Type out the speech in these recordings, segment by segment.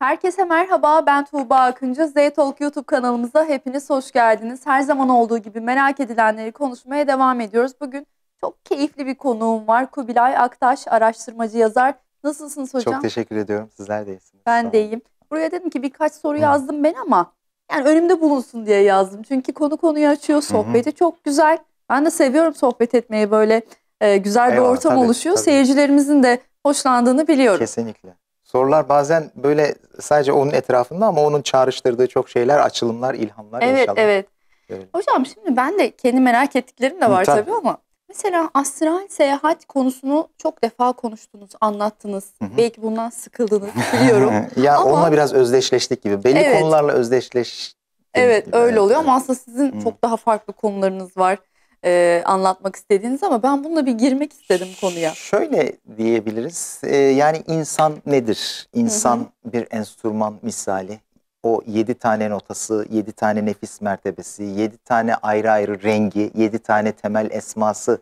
Herkese merhaba, ben Tuğba Akıncı. Z-Talk YouTube kanalımıza hepiniz hoş geldiniz. Her zaman olduğu gibi merak edilenleri konuşmaya devam ediyoruz. Bugün çok keyifli bir konuğum var. Kubilay Aktaş, araştırmacı yazar. Nasılsınız hocam? Çok teşekkür ediyorum. Sizler de iyisiniz. Ben de iyiyim. Buraya dedim ki birkaç soru Hı. yazdım ben ama yani önümde bulunsun diye yazdım. Çünkü konu konuyu açıyor, sohbeti Hı -hı. çok güzel. Ben de seviyorum sohbet etmeyi böyle e, güzel bir Eyvallah, ortam tabii, oluşuyor. Tabii. Seyircilerimizin de hoşlandığını biliyorum. Kesinlikle. Sorular bazen böyle sadece onun etrafında ama onun çağrıştırdığı çok şeyler, açılımlar, ilhamlar evet, inşallah. Evet, evet. Hocam şimdi ben de kendi merak ettiklerim de var tabii, tabii ama mesela astral seyahat konusunu çok defa konuştunuz, anlattınız. Hı hı. Belki bundan sıkıldınız biliyorum. ya ama... onunla biraz özdeşleştik gibi. Belli evet. konularla özdeşleştik. Evet, gibi. öyle evet. oluyor ama aslında sizin hı. çok daha farklı konularınız var e, anlatmak istediğiniz ama ben bununla bir girmek istedim konuya. Şöyle diyebiliriz. E, yani insan nedir? İnsan hı hı. bir enstrüman misali. O yedi tane notası, yedi tane nefis mertebesi, yedi tane ayrı ayrı rengi, yedi tane temel esması.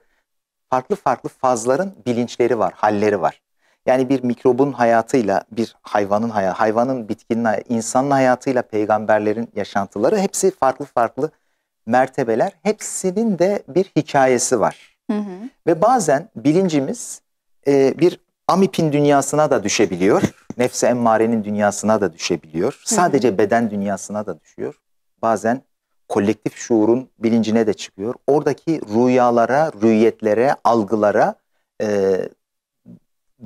Farklı farklı fazların bilinçleri var, halleri var. Yani bir mikrobun hayatıyla, bir hayvanın hayatı, hayvanın, bitkinin, insanın hayatıyla peygamberlerin yaşantıları hepsi farklı farklı mertebeler hepsinin de bir hikayesi var. Hı hı. Ve bazen bilincimiz e, bir amipin dünyasına da düşebiliyor. Nefse emmarenin dünyasına da düşebiliyor. Sadece hı hı. beden dünyasına da düşüyor. Bazen kolektif şuurun bilincine de çıkıyor. Oradaki rüyalara, rüyetlere, algılara e,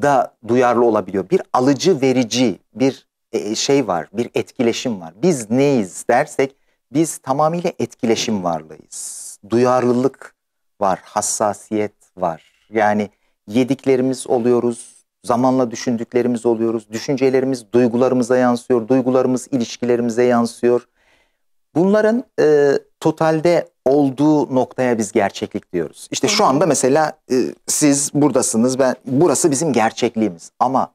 da duyarlı olabiliyor. Bir alıcı verici bir e, şey var, bir etkileşim var. Biz neyiz dersek biz tamamıyla etkileşim varlığıyız. Duyarlılık var, hassasiyet var. Yani yediklerimiz oluyoruz, zamanla düşündüklerimiz oluyoruz, düşüncelerimiz duygularımıza yansıyor, duygularımız ilişkilerimize yansıyor. Bunların e, totalde olduğu noktaya biz gerçeklik diyoruz. İşte şu anda mesela e, siz buradasınız, ben burası bizim gerçekliğimiz ama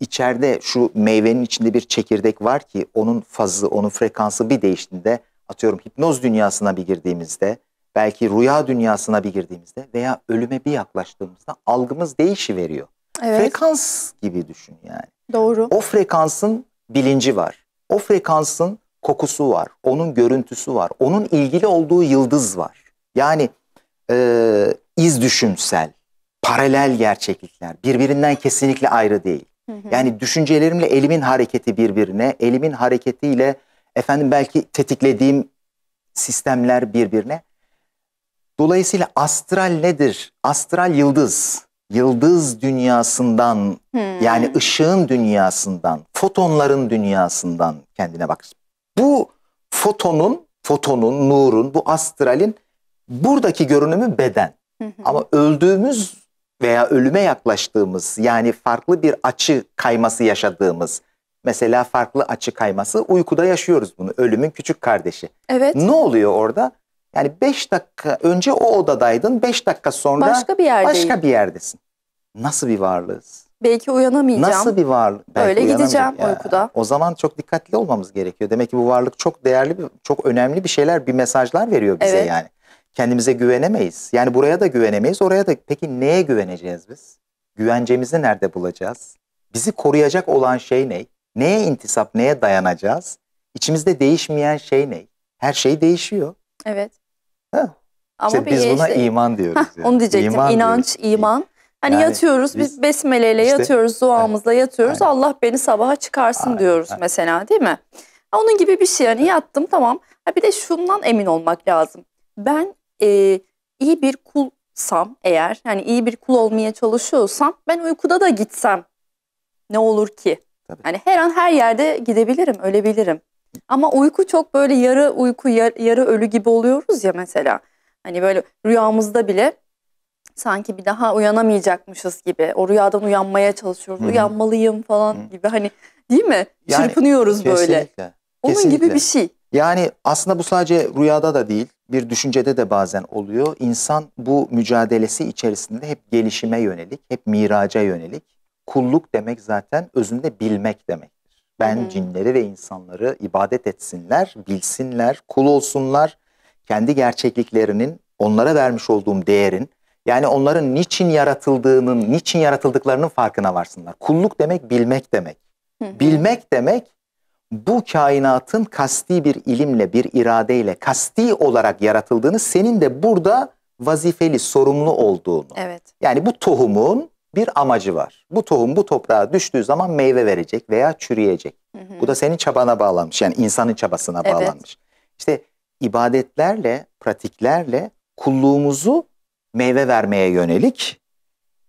içeride şu meyvenin içinde bir çekirdek var ki onun fazı, onun frekansı bir değiştiğinde atıyorum hipnoz dünyasına bir girdiğimizde belki rüya dünyasına bir girdiğimizde veya ölüme bir yaklaştığımızda algımız değişiveriyor. Evet. Frekans gibi düşün yani. Doğru. O frekansın bilinci var. O frekansın kokusu var. Onun görüntüsü var. Onun ilgili olduğu yıldız var. Yani e, iz düşünsel, paralel gerçeklikler birbirinden kesinlikle ayrı değil. Yani düşüncelerimle elimin hareketi birbirine, elimin hareketiyle efendim belki tetiklediğim sistemler birbirine. Dolayısıyla astral nedir? Astral yıldız. Yıldız dünyasından hmm. yani ışığın dünyasından, fotonların dünyasından kendine bak. Bu fotonun, fotonun, nurun, bu astralin buradaki görünümü beden. Ama öldüğümüz veya ölüme yaklaştığımız yani farklı bir açı kayması yaşadığımız mesela farklı açı kayması uykuda yaşıyoruz bunu ölümün küçük kardeşi. Evet. Ne oluyor orada? Yani 5 dakika önce o odadaydın 5 dakika sonra başka bir, yerdeyim. başka bir yerdesin. Nasıl bir varlığız? Belki uyanamayacağım. Nasıl bir varlık? Belki Öyle gideceğim ya. uykuda. O zaman çok dikkatli olmamız gerekiyor. Demek ki bu varlık çok değerli, çok önemli bir şeyler, bir mesajlar veriyor bize evet. yani kendimize güvenemeyiz. Yani buraya da güvenemeyiz, oraya da. Peki neye güveneceğiz biz? Güvencemizi nerede bulacağız? Bizi koruyacak olan şey ne? Neye intisap, neye dayanacağız? İçimizde değişmeyen şey ne? Her şey değişiyor. Evet. Ha. Ama işte biz buna işte, iman diyoruz. yani. Onu diyecektim. İman İnanç, diyoruz. iman. Hani yani yatıyoruz, biz, biz besmeleyle işte, yatıyoruz, duamızla yatıyoruz. Aynen. Allah beni sabaha çıkarsın aynen, diyoruz aynen. mesela değil mi? Onun gibi bir şey. Yani yattım tamam. Ha bir de şundan emin olmak lazım ben e, iyi bir kulsam eğer yani iyi bir kul olmaya çalışıyorsam ben uykuda da gitsem ne olur ki? Tabii. Yani her an her yerde gidebilirim, ölebilirim. Ama uyku çok böyle yarı uyku, yarı, yarı ölü gibi oluyoruz ya mesela. Hani böyle rüyamızda bile sanki bir daha uyanamayacakmışız gibi. O rüyadan uyanmaya çalışıyoruz. Hı-hı. Uyanmalıyım falan Hı-hı. gibi hani değil mi? Yani, Çırpınıyoruz kesinlikle, böyle. Kesinlikle. Onun gibi bir şey. Yani aslında bu sadece rüyada da değil, bir düşüncede de bazen oluyor. İnsan bu mücadelesi içerisinde hep gelişime yönelik, hep miraca yönelik. Kulluk demek zaten özünde bilmek demektir. Ben hmm. cinleri ve insanları ibadet etsinler, bilsinler, kul olsunlar. Kendi gerçekliklerinin, onlara vermiş olduğum değerin, yani onların niçin yaratıldığının, niçin yaratıldıklarının farkına varsınlar. Kulluk demek bilmek demek. Hı. Bilmek demek bu kainatın kasti bir ilimle, bir iradeyle, kasti olarak yaratıldığını, senin de burada vazifeli, sorumlu olduğunu. Evet. Yani bu tohumun bir amacı var. Bu tohum bu toprağa düştüğü zaman meyve verecek veya çürüyecek. Hı hı. Bu da senin çabana bağlanmış. Yani insanın çabasına evet. bağlanmış. İşte ibadetlerle, pratiklerle kulluğumuzu meyve vermeye yönelik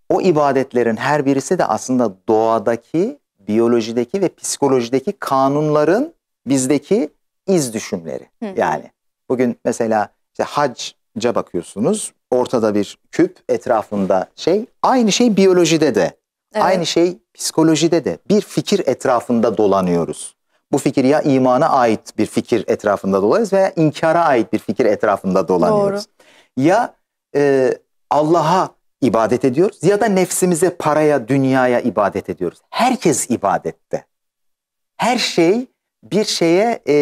o ibadetlerin her birisi de aslında doğadaki biyolojideki ve psikolojideki kanunların bizdeki iz düşümleri. Hı. Yani bugün mesela işte hacca bakıyorsunuz. Ortada bir küp, etrafında şey. Aynı şey biyolojide de. Evet. Aynı şey psikolojide de. Bir fikir etrafında dolanıyoruz. Bu fikir ya imana ait bir fikir etrafında dolanıyoruz veya inkara ait bir fikir etrafında dolanıyoruz. Doğru. Ya e, Allah'a ibadet ediyoruz ya da nefsimize, paraya, dünyaya ibadet ediyoruz. Herkes ibadette. Her şey bir şeye e,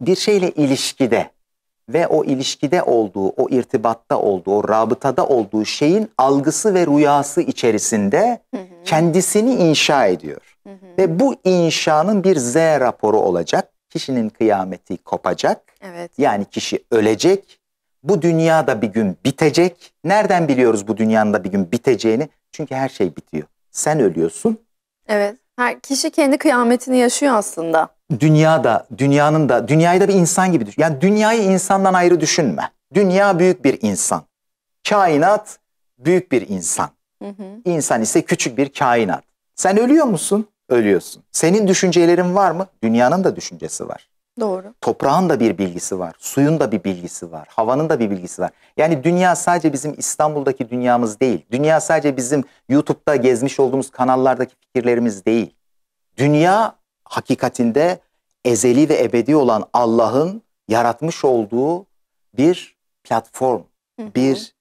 bir şeyle ilişkide ve o ilişkide olduğu, o irtibatta olduğu, o rabıtada olduğu şeyin algısı ve rüyası içerisinde hı hı. kendisini inşa ediyor. Hı hı. Ve bu inşanın bir Z raporu olacak. Kişinin kıyameti kopacak. Evet. Yani kişi ölecek bu dünya da bir gün bitecek. Nereden biliyoruz bu dünyanın da bir gün biteceğini? Çünkü her şey bitiyor. Sen ölüyorsun. Evet. Her kişi kendi kıyametini yaşıyor aslında. Dünya da, dünyanın da, dünyayı da bir insan gibi düşün. Yani dünyayı insandan ayrı düşünme. Dünya büyük bir insan. Kainat büyük bir insan. Hı hı. İnsan ise küçük bir kainat. Sen ölüyor musun? Ölüyorsun. Senin düşüncelerin var mı? Dünyanın da düşüncesi var. Doğru. Toprağın da bir bilgisi var, suyun da bir bilgisi var, havanın da bir bilgisi var. Yani dünya sadece bizim İstanbul'daki dünyamız değil. Dünya sadece bizim YouTube'da gezmiş olduğumuz kanallardaki fikirlerimiz değil. Dünya hakikatinde ezeli ve ebedi olan Allah'ın yaratmış olduğu bir platform, hı hı. bir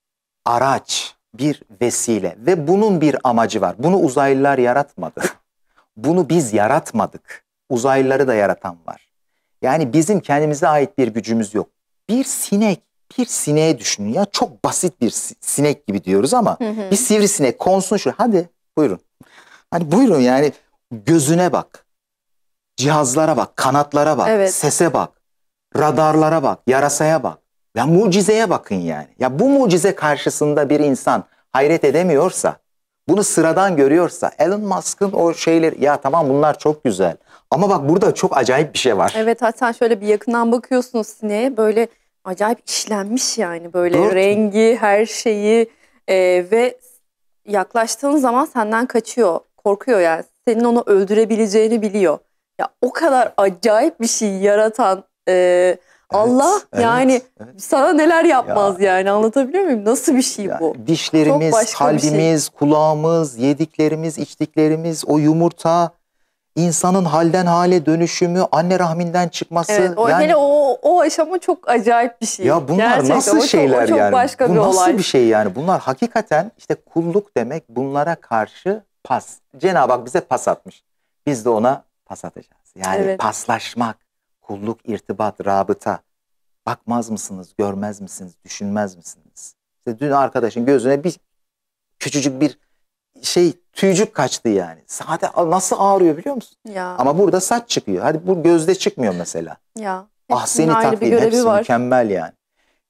araç, bir vesile ve bunun bir amacı var. Bunu uzaylılar yaratmadı. Bunu biz yaratmadık. Uzaylıları da yaratan var. Yani bizim kendimize ait bir gücümüz yok. Bir sinek, bir sineğe düşünün ya çok basit bir sinek gibi diyoruz ama hı hı. bir sivrisinek konsun şu hadi buyurun. Hani buyurun yani gözüne bak, cihazlara bak, kanatlara bak, evet. sese bak, radarlara bak, yarasaya bak. Ya mucizeye bakın yani. Ya bu mucize karşısında bir insan hayret edemiyorsa, bunu sıradan görüyorsa Elon Musk'ın o şeyler ya tamam bunlar çok güzel. Ama bak burada çok acayip bir şey var. Evet hatta şöyle bir yakından bakıyorsunuz sineğe böyle acayip işlenmiş yani böyle Dört. rengi her şeyi e, ve yaklaştığın zaman senden kaçıyor korkuyor yani senin onu öldürebileceğini biliyor. Ya o kadar acayip bir şey yaratan e, Allah evet, yani evet. sana neler yapmaz ya, yani anlatabiliyor muyum? Nasıl bir şey yani, bu? Dişlerimiz, şey. kalbimiz, şey. kulağımız, yediklerimiz, içtiklerimiz, o yumurta insanın halden hale dönüşümü, anne rahminden çıkması. Evet, o, yani, hele o, o aşama çok acayip bir şey. Ya bunlar Gerçekten. nasıl şeyler çok yani? Başka Bu bir nasıl olay. bir şey yani? Bunlar hakikaten işte kulluk demek bunlara karşı pas. Cenab-ı Hak bize pas atmış. Biz de ona pas atacağız. Yani evet. paslaşmak, kulluk, irtibat, rabıta. Bakmaz mısınız, görmez misiniz, düşünmez misiniz? İşte dün arkadaşın gözüne bir küçücük bir şey tüycük kaçtı yani. Sade nasıl ağrıyor biliyor musun? Ya. Ama burada saç çıkıyor. Hadi bu gözde çıkmıyor mesela. Ya. Ah seni takdir hepsi var. mükemmel yani.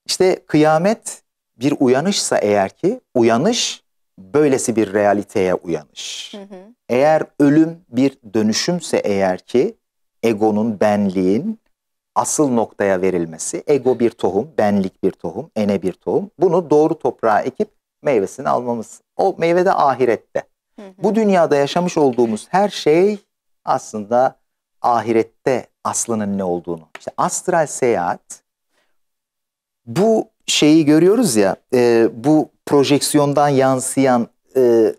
İşte kıyamet bir uyanışsa eğer ki uyanış böylesi bir realiteye uyanış. Hı hı. Eğer ölüm bir dönüşümse eğer ki egonun, benliğin asıl noktaya verilmesi. Ego bir tohum, benlik bir tohum, ene bir tohum. Bunu doğru toprağa ekip meyvesini almamız. O meyve de ahirette. Hı hı. Bu dünyada yaşamış olduğumuz her şey aslında ahirette aslının ne olduğunu. İşte astral seyahat bu şeyi görüyoruz ya e, bu projeksiyondan yansıyan e,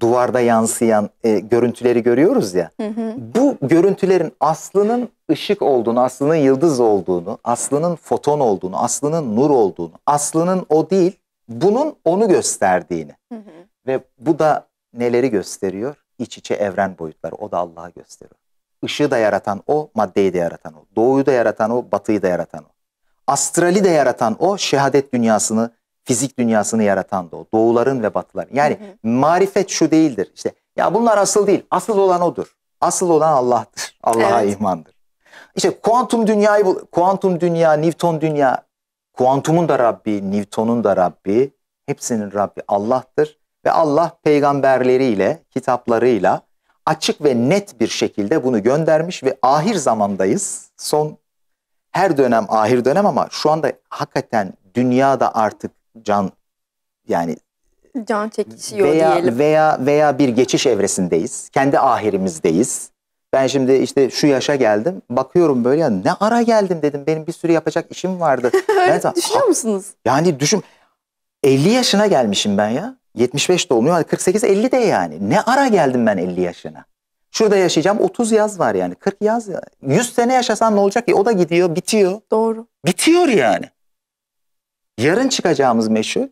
duvarda yansıyan e, görüntüleri görüyoruz ya. Hı hı. Bu görüntülerin aslının ışık olduğunu, aslının yıldız olduğunu, aslının foton olduğunu, aslının nur olduğunu, aslının o değil bunun onu gösterdiğini hı hı. ve bu da neleri gösteriyor? İç içe evren boyutları o da Allah'a gösteriyor. Işığı da yaratan o, maddeyi de yaratan o, doğuyu da yaratan o, batıyı da yaratan o. Astrali de yaratan o, şehadet dünyasını, fizik dünyasını yaratan da o. Doğuların ve batıların. Yani hı hı. marifet şu değildir. İşte ya bunlar asıl değil. Asıl olan odur. Asıl olan Allah'tır. Allah'a evet. imandır. İşte kuantum dünyayı, kuantum dünya, Newton dünya Kuantumun da Rabbi, Newton'un da Rabbi, hepsinin Rabbi Allah'tır. Ve Allah peygamberleriyle, kitaplarıyla açık ve net bir şekilde bunu göndermiş ve ahir zamandayız. Son her dönem ahir dönem ama şu anda hakikaten dünyada artık can yani can çekişiyor veya, diyelim. Veya veya bir geçiş evresindeyiz. Kendi ahirimizdeyiz. Ben şimdi işte şu yaşa geldim. Bakıyorum böyle ya ne ara geldim dedim. Benim bir sürü yapacak işim vardı. ben de, Düşünüyor musunuz? Yani düşün 50 yaşına gelmişim ben ya. 75 doğumluyum. Hani 48 50 de yani. Ne ara geldim ben 50 yaşına? Şurada yaşayacağım 30 yaz var yani. 40 yaz ya. 100 sene yaşasan ne olacak ki? O da gidiyor, bitiyor. Doğru. Bitiyor yani. Yarın çıkacağımız meşhur.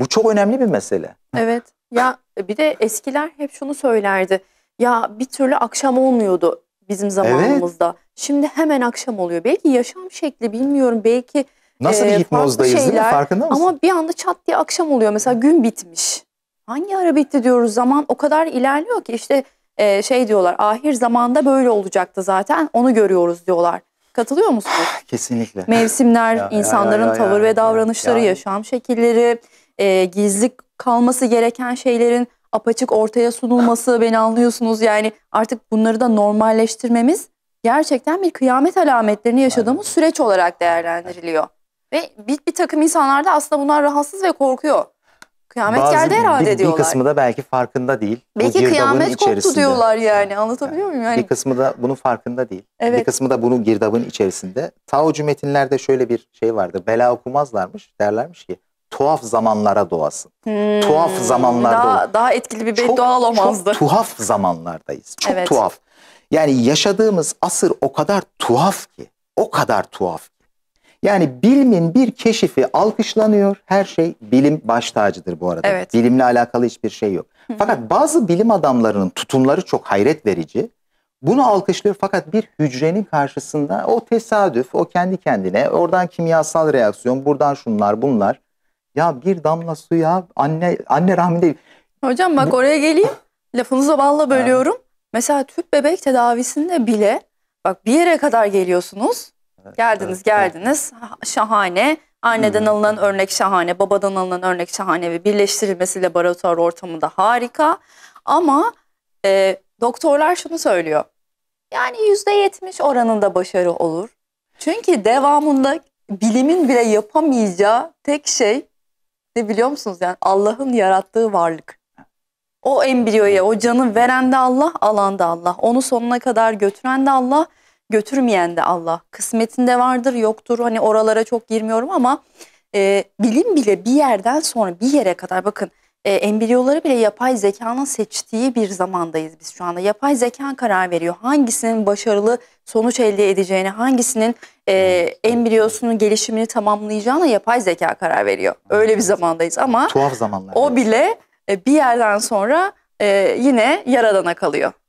Bu çok önemli bir mesele. Evet. Ya e, bir de eskiler hep şunu söylerdi. Ya bir türlü akşam olmuyordu bizim zamanımızda. Evet. Şimdi hemen akşam oluyor. Belki yaşam şekli bilmiyorum. Belki Nasıl bir hipnozdayız şeyler, değil mi? Farkında mısın? Ama bir anda çat diye akşam oluyor. Mesela gün bitmiş. Hangi ara bitti diyoruz zaman o kadar ilerliyor ki işte e, şey diyorlar ahir zamanda böyle olacaktı zaten onu görüyoruz diyorlar. Katılıyor musunuz? Kesinlikle. Mevsimler, ya, insanların ya, ya, ya, tavır ya, ve davranışları, ya. yaşam şekilleri, e, gizli kalması gereken şeylerin apaçık ortaya sunulması beni anlıyorsunuz. Yani artık bunları da normalleştirmemiz gerçekten bir kıyamet alametlerini yaşadığımız Aynen. süreç olarak değerlendiriliyor. Ve bir, bir takım insanlar da aslında bunlar rahatsız ve korkuyor. Kıyamet Bazı geldi herhalde bir, diyorlar. Bir kısmı da belki farkında değil. Belki kıyamet koptu içerisinde. diyorlar yani anlatabiliyor yani, muyum? Yani... Bir kısmı da bunun farkında değil. Evet. Bir kısmı da bunu girdabın içerisinde. Taocu metinlerde şöyle bir şey vardı. Bela okumazlarmış derlermiş ki tuhaf zamanlara doğasın. Hmm, tuhaf zamanlarda. Daha, daha etkili bir beddua olamazdı. Çok tuhaf zamanlardayız. Çok evet. tuhaf. Yani yaşadığımız asır o kadar tuhaf ki. O kadar tuhaf ki. Yani bilimin bir keşifi alkışlanıyor. Her şey bilim baş tacıdır bu arada. Evet. Bilimle alakalı hiçbir şey yok. Fakat bazı bilim adamlarının tutumları çok hayret verici. Bunu alkışlıyor fakat bir hücrenin karşısında o tesadüf, o kendi kendine, oradan kimyasal reaksiyon, buradan şunlar bunlar. Ya bir damla suya anne anne rahminde. Hocam bak oraya geleyim. Lafınızı balla bölüyorum. Evet. Mesela tüp bebek tedavisinde bile bak bir yere kadar geliyorsunuz. geldiniz evet, geldiniz evet. şahane. Anneden hmm. alınan örnek şahane, babadan alınan örnek şahane ve birleştirilmesi laboratuvar ortamında harika. Ama e, doktorlar şunu söylüyor. Yani %70 oranında başarı olur. Çünkü devamında bilimin bile yapamayacağı tek şey ne biliyor musunuz? Yani Allah'ın yarattığı varlık. O embriyoya, o canı veren de Allah, alan da Allah. Onu sonuna kadar götüren de Allah, götürmeyen de Allah. Kısmetinde vardır, yoktur. Hani oralara çok girmiyorum ama e, bilim bile bir yerden sonra bir yere kadar bakın e, embriyoları bile yapay zekanın seçtiği bir zamandayız biz şu anda. Yapay zeka karar veriyor hangisinin başarılı sonuç elde edeceğini hangisinin e, embriyosunun gelişimini tamamlayacağına yapay zeka karar veriyor. Öyle bir zamandayız ama tuhaf zamanlar. O bile e, bir yerden sonra e, yine yaradana kalıyor.